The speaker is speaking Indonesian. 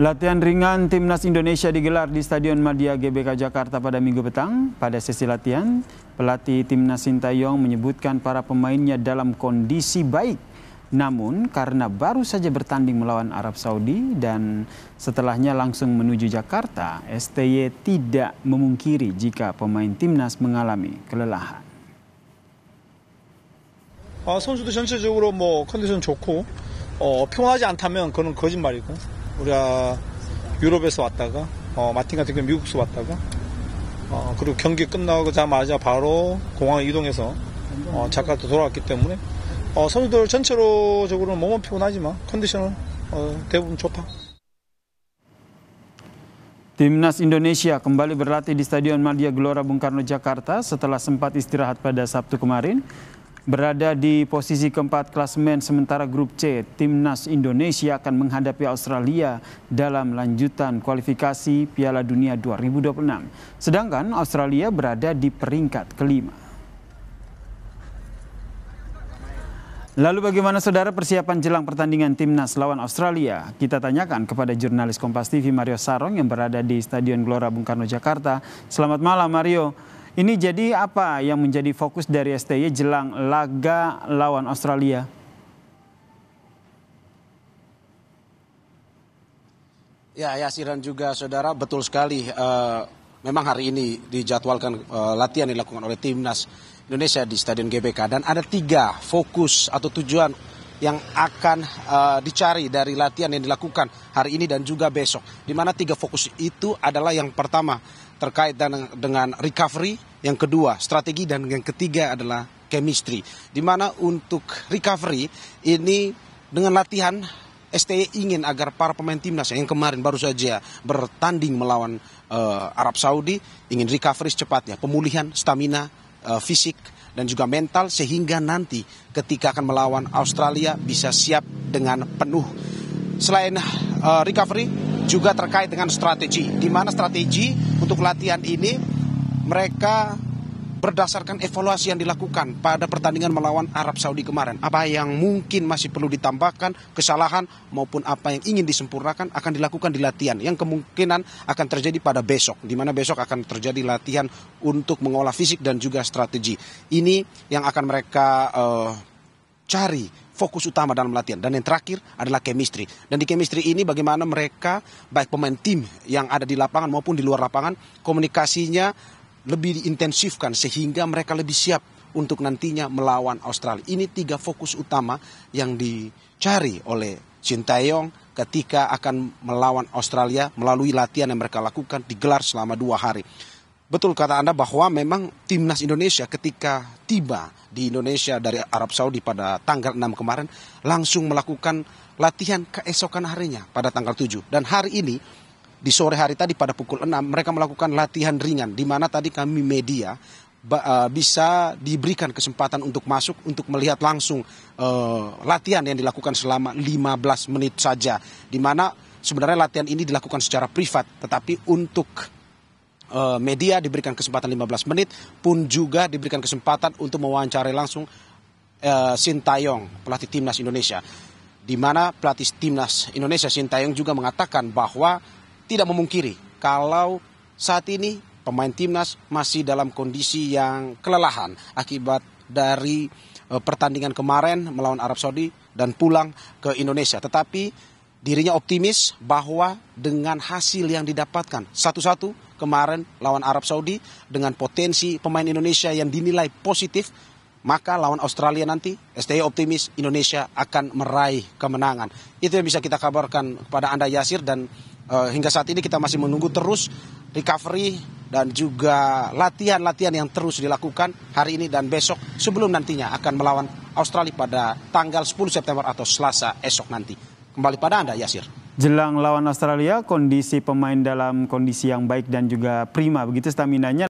Latihan ringan Timnas Indonesia digelar di Stadion Madia GBK Jakarta pada minggu petang. Pada sesi latihan, pelatih Timnas Sintayong menyebutkan para pemainnya dalam kondisi baik. Namun karena baru saja bertanding melawan Arab Saudi dan setelahnya langsung menuju Jakarta, STY tidak memungkiri jika pemain Timnas mengalami kelelahan. 아, 선수들 전체적으로 뭐 컨디션 좋고 어, 평화하지 않다면 그건 거짓말이고 우리가 유럽에서 왔다가 어, 마틴 같은 경우 미국에서 왔다가 어, 그리고 경기 끝나자마자 바로 공항에 이동해서 어, 자카르타 돌아왔기 때문에 어, 선수들 전체로적으로는 몸은 피곤하지만 컨디션은 어, 대부분 좋다. Timnas Indonesia kembali berlatih di Stadion Madia Gelora Bung Karno Jakarta setelah sempat istirahat pada Sabtu kemarin. Berada di posisi keempat klasemen sementara grup C, timnas Indonesia akan menghadapi Australia dalam lanjutan kualifikasi Piala Dunia 2026. Sedangkan Australia berada di peringkat kelima. Lalu bagaimana saudara persiapan jelang pertandingan timnas lawan Australia? Kita tanyakan kepada jurnalis Kompas TV Mario Sarong yang berada di Stadion Gelora Bung Karno Jakarta. Selamat malam Mario. Ini jadi apa yang menjadi fokus dari STY jelang laga lawan Australia? Ya, Yasir dan juga saudara betul sekali. Uh, memang hari ini dijadwalkan uh, latihan dilakukan oleh timnas Indonesia di Stadion GBK dan ada tiga fokus atau tujuan yang akan uh, dicari dari latihan yang dilakukan hari ini dan juga besok. Di mana tiga fokus itu adalah yang pertama terkait dengan, recovery, yang kedua strategi dan yang ketiga adalah chemistry. Di mana untuk recovery ini dengan latihan STI e ingin agar para pemain timnas yang kemarin baru saja bertanding melawan uh, Arab Saudi ingin recovery secepatnya, pemulihan stamina Eh, fisik dan juga mental sehingga nanti ketika akan melawan Australia bisa siap dengan penuh. Selain uh, recovery juga terkait dengan strategi di mana strategi untuk latihan ini mereka berdasarkan evaluasi yang dilakukan pada pertandingan melawan Arab Saudi kemarin. Apa yang mungkin masih perlu ditambahkan, kesalahan maupun apa yang ingin disempurnakan akan dilakukan di latihan yang kemungkinan akan terjadi pada besok di mana besok akan terjadi latihan untuk mengolah fisik dan juga strategi. Ini yang akan mereka uh, cari fokus utama dalam latihan dan yang terakhir adalah chemistry dan di chemistry ini bagaimana mereka baik pemain tim yang ada di lapangan maupun di luar lapangan komunikasinya lebih diintensifkan sehingga mereka lebih siap untuk nantinya melawan Australia. Ini tiga fokus utama yang dicari oleh Cintayong ketika akan melawan Australia melalui latihan yang mereka lakukan digelar selama dua hari. Betul kata Anda bahwa memang timnas Indonesia ketika tiba di Indonesia dari Arab Saudi pada tanggal 6 kemarin langsung melakukan latihan keesokan harinya pada tanggal 7. Dan hari ini di sore hari tadi pada pukul 6 mereka melakukan latihan ringan di mana tadi kami media e, bisa diberikan kesempatan untuk masuk untuk melihat langsung uh, latihan yang dilakukan selama 15 menit saja di mana sebenarnya latihan ini dilakukan secara privat tetapi untuk e, media diberikan kesempatan 15 menit pun juga diberikan kesempatan untuk mewawancarai langsung uh, Sintayong pelatih timnas Indonesia di mana pelatih timnas Indonesia Sintayong juga mengatakan bahwa tidak memungkiri kalau saat ini pemain timnas masih dalam kondisi yang kelelahan akibat dari eh, pertandingan kemarin melawan Arab Saudi dan pulang ke Indonesia. Tetapi dirinya optimis bahwa dengan hasil yang didapatkan satu-satu kemarin lawan Arab Saudi dengan potensi pemain Indonesia yang dinilai positif maka lawan Australia nanti STI optimis Indonesia akan meraih kemenangan. Itu yang bisa kita kabarkan kepada Anda Yasir dan uh, hingga saat ini kita masih menunggu terus recovery dan juga latihan-latihan yang terus dilakukan hari ini dan besok sebelum nantinya akan melawan Australia pada tanggal 10 September atau Selasa esok nanti. Kembali pada Anda Yasir. Jelang lawan Australia, kondisi pemain dalam kondisi yang baik dan juga prima. Begitu stamina-nya.